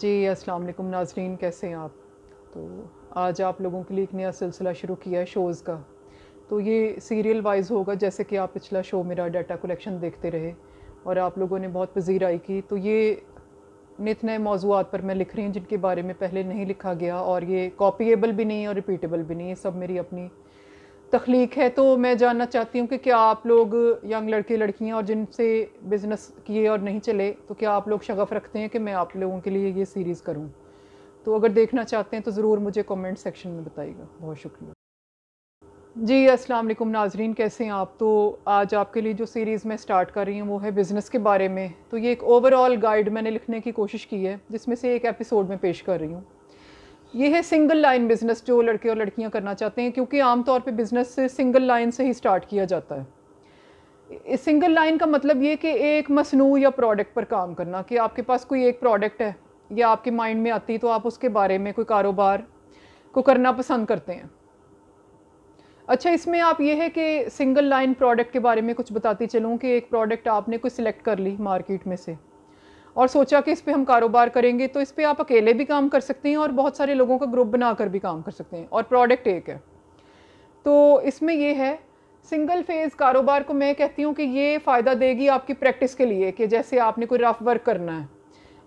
जी अस्सलाम वालेकुम नाजरीन कैसे हैं आप तो आज आप लोगों के लिए एक नया सिलसिला शुरू किया है शोज़ का तो ये सीरियल वाइज होगा जैसे कि आप पिछला शो मेरा डाटा कलेक्शन देखते रहे और आप लोगों ने बहुत पजीराई की तो ये नित नए मौजूद पर मैं लिख रही हूँ जिनके बारे में पहले नहीं लिखा गया और ये कॉपीएबल भी नहीं और रिपीटेबल भी नहीं ये सब मेरी अपनी तख्लीक है तो मैं जानना चाहती हूँ कि क्या आप लोग यंग लड़के लड़कियाँ और जिनसे बिज़नेस किए और नहीं चले तो क्या आप लोग शगफ़ रखते हैं कि मैं आप लोगों के लिए ये सीरीज़ करूँ तो अगर देखना चाहते हैं तो ज़रूर मुझे कमेंट सेक्शन में बताइएगा बहुत शुक्रिया जी अस्सलाम वालेकुम नाजरीन कैसे हैं आप तो आज आपके लिए जो सीरीज़ मैं स्टार्ट कर रही हूँ वो है बिज़नेस के बारे में तो ये एक ओवरऑल गाइड मैंने लिखने की कोशिश की है जिसमें से एक एपिसोड में पेश कर रही हूँ ये है सिंगल लाइन बिज़नेस जो लड़के और लड़कियां करना चाहते हैं क्योंकि आमतौर पे बिज़नेस से सिंगल लाइन से ही स्टार्ट किया जाता है सिंगल लाइन का मतलब ये कि एक मसनू या प्रोडक्ट पर काम करना कि आपके पास कोई एक प्रोडक्ट है या आपके माइंड में आती तो आप उसके बारे में कोई कारोबार को करना पसंद करते हैं अच्छा इसमें आप ये है कि सिंगल लाइन प्रोडक्ट के बारे में कुछ बताती चलूँ कि एक प्रोडक्ट आपने कोई सिलेक्ट कर ली मार्केट में से और सोचा कि इस पर हम कारोबार करेंगे तो इस पर आप अकेले भी काम कर सकते हैं और बहुत सारे लोगों का ग्रुप बना कर भी काम कर सकते हैं और प्रोडक्ट एक है तो इसमें यह है सिंगल फेज़ कारोबार को मैं कहती हूँ कि ये फ़ायदा देगी आपकी प्रैक्टिस के लिए कि जैसे आपने कोई रफ वर्क करना है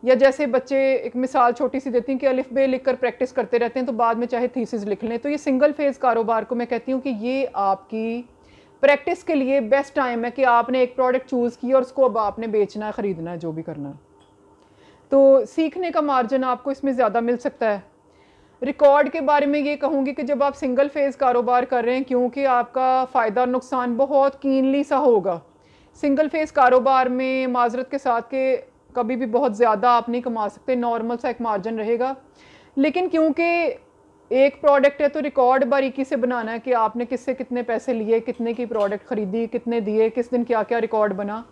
या जैसे बच्चे एक मिसाल छोटी सी देती हैं कि अलिफ बे लिख कर प्रैक्टिस करते रहते हैं तो बाद में चाहे थीसिस लिख लें तो ये सिंगल फेज़ कारोबार को मैं कहती हूँ कि ये आपकी प्रैक्टिस के लिए बेस्ट टाइम है कि आपने एक प्रोडक्ट चूज़ किया और उसको अब आपने बेचना है ख़रीदना है जो भी करना है तो सीखने का मार्जिन आपको इसमें ज़्यादा मिल सकता है रिकॉर्ड के बारे में ये कहूँगी कि जब आप सिंगल फेज़ कारोबार कर रहे हैं क्योंकि आपका फ़ायदा नुकसान बहुत कीनली सा होगा सिंगल फेज़ कारोबार में माजरत के साथ के कभी भी बहुत ज़्यादा आप नहीं कमा सकते नॉर्मल सा एक मार्जिन रहेगा लेकिन क्योंकि एक प्रोडक्ट है तो रिकॉर्ड बारीकी से बनाना है कि आपने किससे कितने पैसे लिए कितने की प्रोडक्ट ख़रीदी कितने दिए किस दिन क्या क्या रिकॉर्ड बना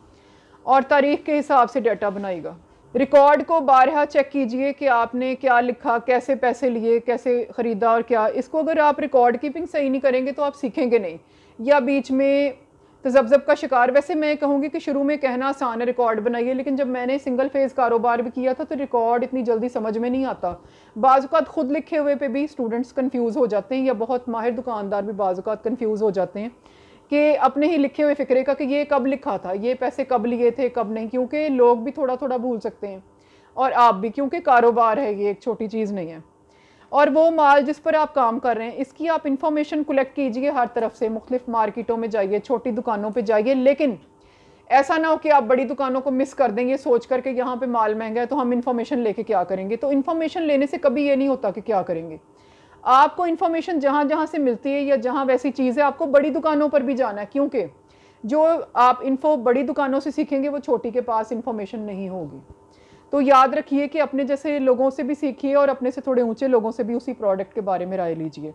और तारीख के हिसाब से डाटा बनाएगा रिकॉर्ड को बारह चेक कीजिए कि आपने क्या लिखा कैसे पैसे लिए कैसे ख़रीदा और क्या इसको अगर आप रिकॉर्ड कीपिंग सही नहीं करेंगे तो आप सीखेंगे नहीं या बीच में तजब्जब का शिकार वैसे मैं कहूँगी कि शुरू में कहना आसान है रिकॉर्ड बनाइए लेकिन जब मैंने सिंगल फेज़ कारोबार भी किया था तो रिकॉर्ड इतनी जल्दी समझ में नहीं आता बाज़ात ख़ुद लिखे हुए पे भी स्टूडेंट्स कन्फ्यूज़ हो जाते हैं या बहुत माहिर दुकानदार भी बाज़ात कन्फ्यूज़ हो जाते हैं कि अपने ही लिखे हुए फ़िक्रे का कि ये कब लिखा था ये पैसे कब लिए थे कब नहीं क्योंकि लोग भी थोड़ा थोड़ा भूल सकते हैं और आप भी क्योंकि कारोबार है ये एक छोटी चीज़ नहीं है और वो माल जिस पर आप काम कर रहे हैं इसकी आप इंफॉर्मेशन कलेक्ट कीजिए हर तरफ से मुख्तफ मार्केटों में जाइए छोटी दुकानों पर जाइए लेकिन ऐसा ना हो कि आप बड़ी दुकानों को मिस कर देंगे सोच कर के यहाँ पे माल महंगा है तो हम इन्फॉर्मेशन लेके क्या करेंगे तो इन्फॉर्मेशन लेने से कभी ये नहीं होता कि क्या करेंगे आपको इन्फॉर्मेशन जहाँ जहाँ से मिलती है या जहाँ वैसी चीज़ है आपको बड़ी दुकानों पर भी जाना है क्योंकि जो आप इन्फो बड़ी दुकानों से सीखेंगे वो छोटी के पास इन्फॉर्मेशन नहीं होगी तो याद रखिए कि अपने जैसे लोगों से भी सीखिए और अपने से थोड़े ऊंचे लोगों से भी उसी प्रोडक्ट के बारे में राय लीजिए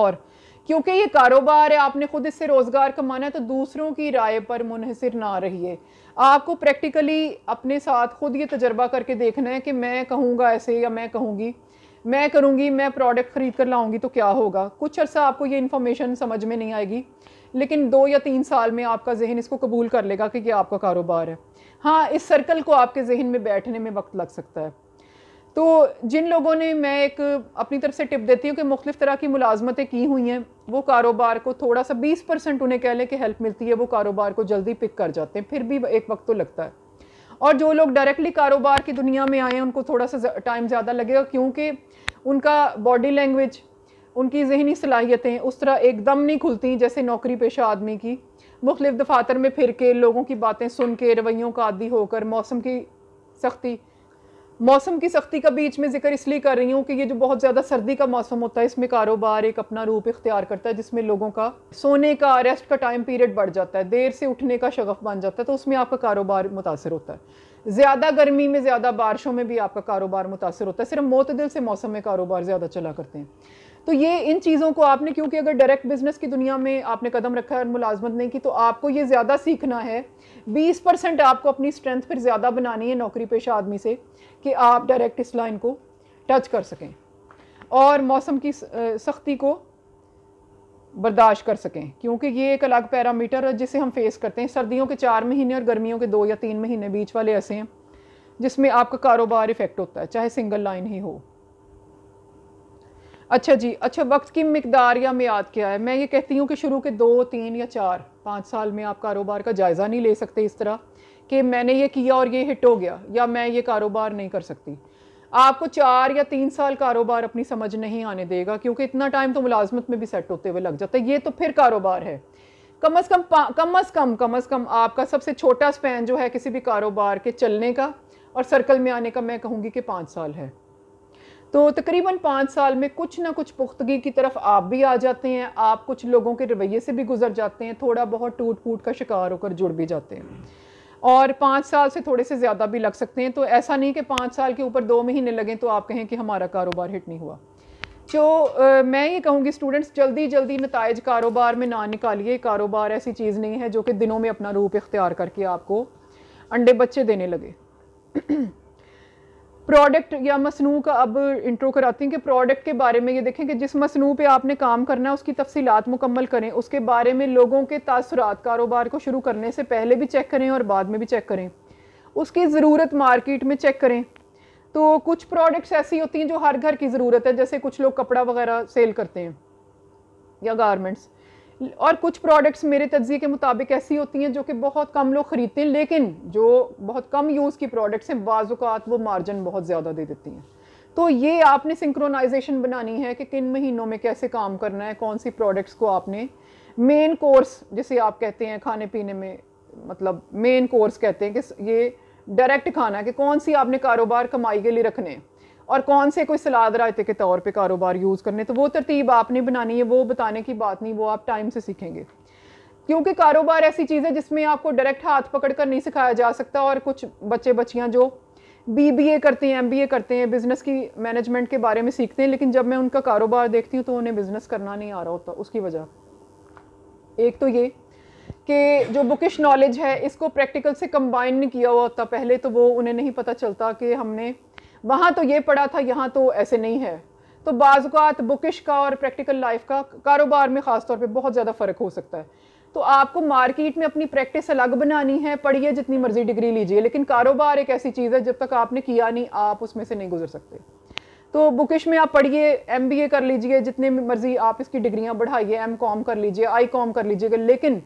और क्योंकि ये कारोबार है आपने खुद इससे रोज़गार कमाना है तो दूसरों की राय पर मुनहसर ना रहिए आपको प्रैक्टिकली अपने साथ खुद ये तजर्बा करके देखना है कि मैं कहूँगा ऐसे या मैं कहूँगी मैं करूँगी मैं प्रोडक्ट ख़रीद कर लाऊँगी तो क्या होगा कुछ अर्सा आपको ये इन्फॉर्मेशन समझ में नहीं आएगी लेकिन दो या तीन साल में आपका जहन इसको कबूल कर लेगा कि ये आपका कारोबार है हाँ इस सर्कल को आपके जहन में बैठने में वक्त लग सकता है तो जिन लोगों ने मैं एक अपनी तरफ से टिप देती हूँ कि मुख्तु तरह की मुलाजमतें की हुई हैं वो कारोबार को थोड़ा सा बीस परसेंट उन्हें कह लें कि हेल्प मिलती है वो कारोबार को जल्दी पिक कर जाते हैं फिर भी एक वक्त तो लगता है और जो लोग डायरेक्टली कारोबार की दुनिया में आए हैं उनको थोड़ा सा टाइम ज़्यादा लगेगा क्योंकि उनका बॉडी लैंग्वेज उनकी जहनी सलाहियतें उस तरह एकदम नहीं खुलती जैसे नौकरी पेशा आदमी की मुख्तफ दफातर में फिर के लोगों की बातें सुन के रवैयों का आदि होकर मौसम की सख्ती मौसम की सख्ती का बीच में जिक्र इसलिए कर रही हूँ कि ये जो बहुत ज़्यादा सर्दी का मौसम होता है इसमें कारोबार एक अपना रूप इख्तियार करता है जिसमें लोगों का सोने का रेस्ट का टाइम पीरियड बढ़ जाता है देर से उठने का शगफ बन जाता है तो उसमें आपका कारोबार मुतासर होता है ज़्यादा गर्मी में ज़्यादा बारिशों में भी आपका कारोबार मुतासर होता है सिर्फ मोतदिल से मौसम में कारोबार ज़्यादा चला करते हैं तो ये इन चीज़ों को आपने क्योंकि अगर डायरेक्ट बिजनेस की दुनिया में आपने कदम रखा है मुलाजमत नहीं की तो आपको ये ज़्यादा सीखना है बीस परसेंट आपको अपनी स्ट्रेंथ फिर ज़्यादा बनानी है नौकरी पेशा आदमी से कि आप डायरेक्ट इस लाइन को टच कर सकें और मौसम की सख्ती को बर्दाश्त कर सकें क्योंकि ये एक अलग पैरामीटर है जिसे हम फेस करते हैं सर्दियों के चार महीने और गर्मियों के दो या तीन महीने बीच वाले ऐसे हैं जिसमें आपका कारोबार इफ़ेक्ट होता है चाहे सिंगल लाइन ही हो अच्छा जी अच्छा वक्त की मकदार या म्याद क्या है मैं ये कहती हूँ कि शुरू के दो तीन या चार पाँच साल में आप कारोबार का जायज़ा नहीं ले सकते इस तरह कि मैंने ये किया और ये हिट हो गया या मैं ये कारोबार नहीं कर सकती आपको चार या तीन साल कारोबार अपनी समझ नहीं आने देगा क्योंकि इतना टाइम तो मुलाजमत में भी सेट होते हुए लग जाता है ये तो फिर कारोबार है कम अज़ कम कम अज़ कम कम अज़ कम आपका सबसे छोटा स्पैन जो है किसी भी कारोबार के चलने का और सर्कल में आने का मैं कहूँगी कि पाँच साल है तो तकरीबन पाँच साल में कुछ ना कुछ पुख्तगी की तरफ आप भी आ जाते हैं आप कुछ लोगों के रवैये से भी गुजर जाते हैं थोड़ा बहुत टूट फूट का शिकार होकर जुड़ भी जाते हैं और पाँच साल से थोड़े से ज़्यादा भी लग सकते हैं तो ऐसा नहीं कि पाँच साल के ऊपर दो महीने लगें तो आप कहें कि हमारा कारोबार हिट नहीं हुआ जो तो, आ, मैं ये कहूँगी स्टूडेंट्स जल्दी जल्दी नतज कारोबार में ना निकालिए कारोबार ऐसी चीज़ नहीं है जो कि दिनों में अपना रूप इख्तियार करके आपको अंडे बच्चे देने लगे प्रोडक्ट या मसनू का अब इंट्रो कराती हैं कि प्रोडक्ट के बारे में ये देखें कि जिस मसनू पे आपने काम करना है उसकी तफसीलात मुकम्मल करें उसके बारे में लोगों के तसरात कारोबार को शुरू करने से पहले भी चेक करें और बाद में भी चेक करें उसकी ज़रूरत मार्केट में चेक करें तो कुछ प्रोडक्ट्स ऐसी होती हैं जो हर घर की ज़रूरत है जैसे कुछ लोग कपड़ा वगैरह सेल करते हैं या गारमेंट्स और कुछ प्रोडक्ट्स मेरे तज्जिए के मुताबिक ऐसी होती हैं जो कि बहुत कम लोग ख़रीदते हैं लेकिन जो बहुत कम यूज़ की प्रोडक्ट्स हैं बाज़ात वो मार्जिन बहुत ज़्यादा दे देती हैं तो ये आपने सिंक्रोनाइजेशन बनानी है कि किन महीनों में कैसे काम करना है कौन सी प्रोडक्ट्स को आपने मेन कोर्स जिसे आप कहते हैं खाने पीने में मतलब मेन कोर्स कहते हैं कि ये डायरेक्ट खाना है कि कौन सी आपने कारोबार कमाई के लिए रखने हैं और कौन से कोई सलाद रायते के तौर पे कारोबार यूज़ करने तो वो तरतीब आपने बनानी है वो बताने की बात नहीं वो आप टाइम से सीखेंगे क्योंकि कारोबार ऐसी चीज़ है जिसमें आपको डायरेक्ट हाथ पकड़ कर नहीं सिखाया जा सकता और कुछ बच्चे बच्चियाँ जो बी बी ए करते हैं एम बी ए करते हैं बिज़नेस की मैनेजमेंट के बारे में सीखते हैं लेकिन जब मैं उनका कारोबार देखती हूँ तो उन्हें बिज़नेस करना नहीं आ रहा होता उसकी वजह एक तो ये कि जो बुकिश नॉलेज है इसको प्रैक्टिकल से कंबाइन नहीं किया हुआ होता पहले तो वो उन्हें नहीं पता चलता कि हमने वहाँ तो ये पढ़ा था यहाँ तो ऐसे नहीं है तो बाज़ात बुकिश का और प्रैक्टिकल लाइफ का कारोबार में ख़ास तौर बहुत ज़्यादा फ़र्क हो सकता है तो आपको मार्केट में अपनी प्रैक्टिस अलग बनानी है पढ़िए जितनी मर्ज़ी डिग्री लीजिए लेकिन कारोबार एक ऐसी चीज़ है जब तक आपने किया नहीं आप उसमें से नहीं गुजर सकते तो बुकिश में आप पढ़िए एम कर लीजिए जितने मर्ज़ी आप इसकी डिग्रियाँ बढ़ाइए एम कर लीजिए आई कर लीजिएगा लेकिन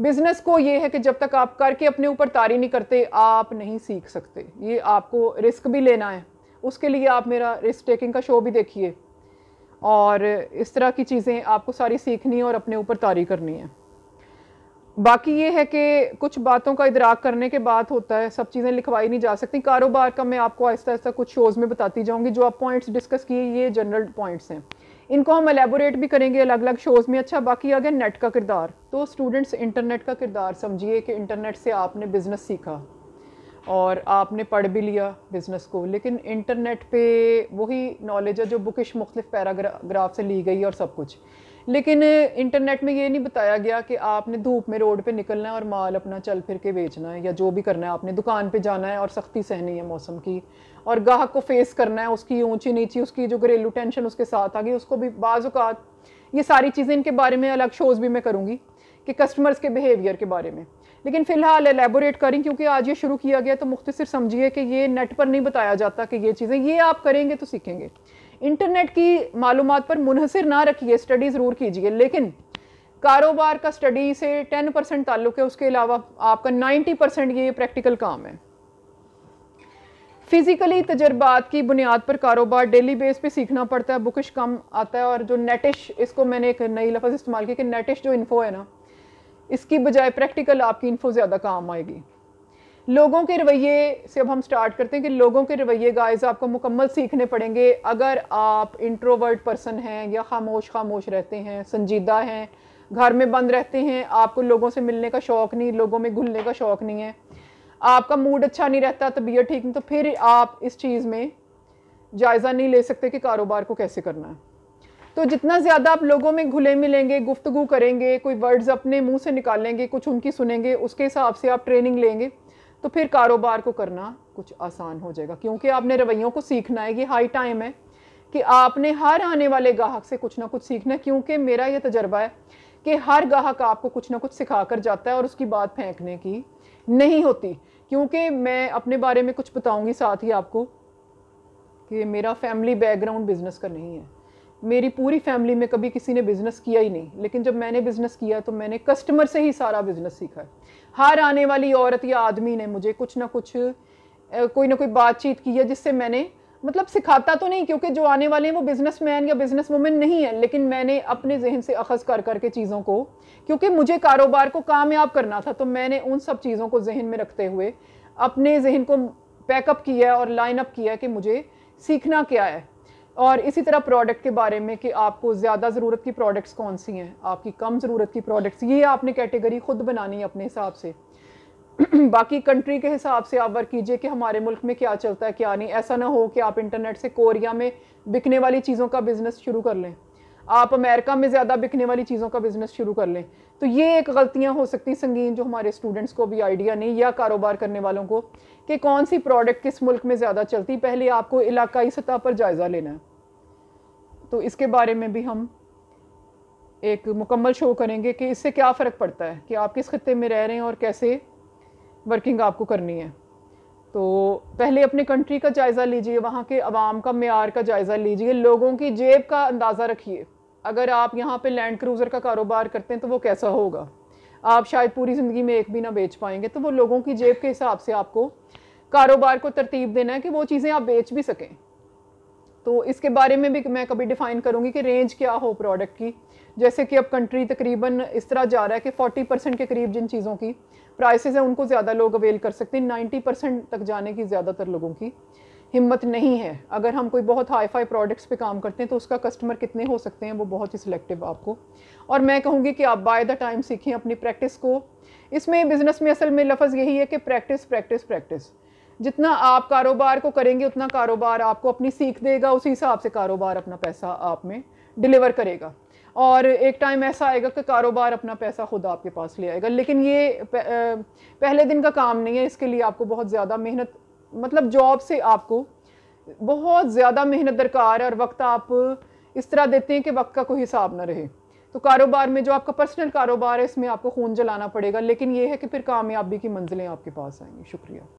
बिजनेस को ये है कि जब तक आप करके अपने ऊपर तारी नहीं करते आप नहीं सीख सकते ये आपको रिस्क भी लेना है उसके लिए आप मेरा रिस्क टेकिंग का शो भी देखिए और इस तरह की चीज़ें आपको सारी सीखनी और अपने ऊपर तारी करनी है बाकी ये है कि कुछ बातों का इदराक करने के बाद होता है सब चीज़ें लिखवाई नहीं जा सकती कारोबार का मैं आपको आहिस्ता आहिस्ता कुछ शोज़ में बताती जाऊँगी जो आप पॉइंट्स डिस्कस किए ये जनरल पॉइंट्स हैं इनको हम एलेबोरेट भी करेंगे अलग अलग शोज़ में अच्छा बाकी आ गया नेट का किरदार तो स्टूडेंट्स इंटरनेट का किरदार समझिए कि इंटरनेट से आपने बिज़नेस सीखा और आपने पढ़ भी लिया बिज़नेस को लेकिन इंटरनेट पे वही नॉलेज है जो बुकिश मुख्तफ पैराग्राफ से ली गई और सब कुछ लेकिन इंटरनेट में ये नहीं बताया गया कि आपने धूप में रोड पे निकलना है और माल अपना चल फिर के बेचना है या जो भी करना है आपने दुकान पे जाना है और सख्ती सहनी है मौसम की और गाहक को फेस करना है उसकी ऊंची नीची उसकी जो घरेलू टेंशन उसके साथ आ गई उसको भी बाज़ात ये सारी चीज़ें इनके बारे में अलग शोज़ भी मैं करूँगी कि कस्टमर्स के बिहेवियर के बारे में लेकिन फ़िलहाल एलेबोरेट करें क्योंकि आज ये शुरू किया गया तो मुख्तर समझिए कि ये नेट पर नहीं बताया जाता कि ये चीज़ें ये आप करेंगे तो सीखेंगे इंटरनेट की मालूम पर मुनहसर ना रखिए स्टडी ज़रूर कीजिए लेकिन कारोबार का स्टडी से टेन परसेंट ताल्लुक है उसके अलावा आपका नाइन्टी परसेंट ये प्रैक्टिकल काम है फिज़िकली तजर्बात की बुनियाद पर कारोबार डेली बेस पे सीखना पड़ता है बुकिश कम आता है और जो नेटिश इसको मैंने एक नई लफ्ज़ इस्तेमाल किया कि नेटिश जो इन्फो है ना इसकी बजाय प्रैक्टिकल आपकी इन्फो ज़्यादा काम आएगी लोगों के रवैये से अब हम स्टार्ट करते हैं कि लोगों के रवैये गाइस आपको मुकम्मल सीखने पड़ेंगे अगर आप इंट्रोवर्ट पर्सन हैं या खामोश खामोश रहते हैं संजीदा हैं घर में बंद रहते हैं आपको लोगों से मिलने का शौक़ नहीं लोगों में घुलने का शौक़ नहीं है आपका मूड अच्छा नहीं रहता तबीयत ठीक नहीं तो फिर आप इस चीज़ में जायज़ा नहीं ले सकते कि कारोबार को कैसे करना है तो जितना ज़्यादा आप लोगों में घुले मिलेंगे गुफ्तगु करेंगे कोई वर्ड्स अपने मुंह से निकालेंगे कुछ उनकी सुनेंगे उसके हिसाब से आप ट्रेनिंग लेंगे तो फिर कारोबार को करना कुछ आसान हो जाएगा क्योंकि आपने रवैयों को सीखना है ये हाई टाइम है कि आपने हर आने वाले ग्राहक से कुछ ना कुछ सीखना है क्योंकि मेरा यह तजर्बा है कि हर ग्राहक आपको कुछ ना कुछ सिखा कर जाता है और उसकी बात फेंकने की नहीं होती क्योंकि मैं अपने बारे में कुछ बताऊंगी साथ ही आपको कि मेरा फैमिली बैकग्राउंड बिजनेस का नहीं है मेरी पूरी फैमिली में कभी किसी ने बिज़नेस किया ही नहीं लेकिन जब मैंने बिज़नेस किया तो मैंने कस्टमर से ही सारा बिज़नेस सीखा है हर आने वाली औरत या आदमी ने मुझे कुछ ना कुछ कोई ना कोई बातचीत की है जिससे मैंने मतलब सिखाता तो नहीं क्योंकि जो आने वाले हैं वो बिज़नेस मैन या बिज़नेस वुमेन नहीं है लेकिन मैंने अपने जहन से अखज़ कर करके चीज़ों को क्योंकि मुझे कारोबार को कामयाब करना था तो मैंने उन सब चीज़ों को जहन में रखते हुए अपने जहन को पैकअप किया और लाइनअप किया कि मुझे सीखना क्या है और इसी तरह प्रोडक्ट के बारे में कि आपको ज़्यादा ज़रूरत की प्रोडक्ट्स कौन सी हैं आपकी कम ज़रूरत की प्रोडक्ट्स ये आपने कैटेगरी ख़ुद बनानी है अपने हिसाब से बाकी कंट्री के हिसाब से आप वर्क कीजिए कि हमारे मुल्क में क्या चलता है क्या नहीं ऐसा ना हो कि आप इंटरनेट से कोरिया में बिकने वाली चीज़ों का बिज़नेस शुरू कर लें आप अमेरिका में ज़्यादा बिकने वाली चीज़ों का बिज़नेस शुरू कर लें तो ये एक गलतियाँ हो सकती संगीन जो हमारे स्टूडेंट्स को भी आइडिया नहीं या कारोबार करने वालों को कि कौन सी प्रोडक्ट किस मुल्क में ज़्यादा चलती पहले आपको इलाकाई सतह पर जायज़ा लेना है तो इसके बारे में भी हम एक मुकम्मल शो करेंगे कि इससे क्या फ़र्क पड़ता है कि आप किस खत्े में रह रहे हैं और कैसे वर्किंग आपको करनी है तो पहले अपने कंट्री का जायज़ा लीजिए वहाँ के आवाम का मैार का जायज़ा लीजिए लोगों की जेब का अंदाज़ा रखिए अगर आप यहाँ पे लैंड क्रूज़र का कारोबार करते हैं तो वो कैसा होगा आप शायद पूरी ज़िंदगी में एक भी ना बेच पाएंगे तो वो लोगों की जेब के हिसाब से आपको कारोबार को तरतीब देना है कि वो चीज़ें आप बेच भी सकें तो इसके बारे में भी मैं कभी डिफ़ाइन करूँगी कि रेंज क्या हो प्रोडक्ट की जैसे कि अब कंट्री तकरीबन इस तरह जा रहा है कि 40 परसेंट के करीब जिन चीज़ों की प्राइसेस हैं उनको ज़्यादा लोग अवेल कर सकते हैं 90 परसेंट तक जाने की ज़्यादातर लोगों की हिम्मत नहीं है अगर हम कोई बहुत हाई फाई प्रोडक्ट्स पे काम करते हैं तो उसका कस्टमर कितने हो सकते हैं वो बहुत ही सिलेक्टिव आपको और मैं कहूँगी कि आप बाय द टाइम सीखें अपनी प्रैक्टिस को इसमें बिज़नेस में असल में लफ्ज़ यही है कि प्रैक्टिस प्रैक्टिस प्रैक्टिस जितना आप कारोबार को करेंगे उतना कारोबार आपको अपनी सीख देगा उसी हिसाब से कारोबार अपना पैसा आप में डिलीवर करेगा और एक टाइम ऐसा आएगा कि कारोबार अपना पैसा खुद आपके पास ले आएगा लेकिन ये पहले दिन का काम नहीं है इसके लिए आपको बहुत ज़्यादा मेहनत मतलब जॉब से आपको बहुत ज़्यादा मेहनत दरकार है और वक्त आप इस तरह देते हैं कि वक्त का कोई हिसाब ना रहे तो कारोबार में जो आपका पर्सनल कारोबार है इसमें आपको खून जलाना पड़ेगा लेकिन ये है कि फिर कामयाबी की मंजिलें आपके पास आएंगी शुक्रिया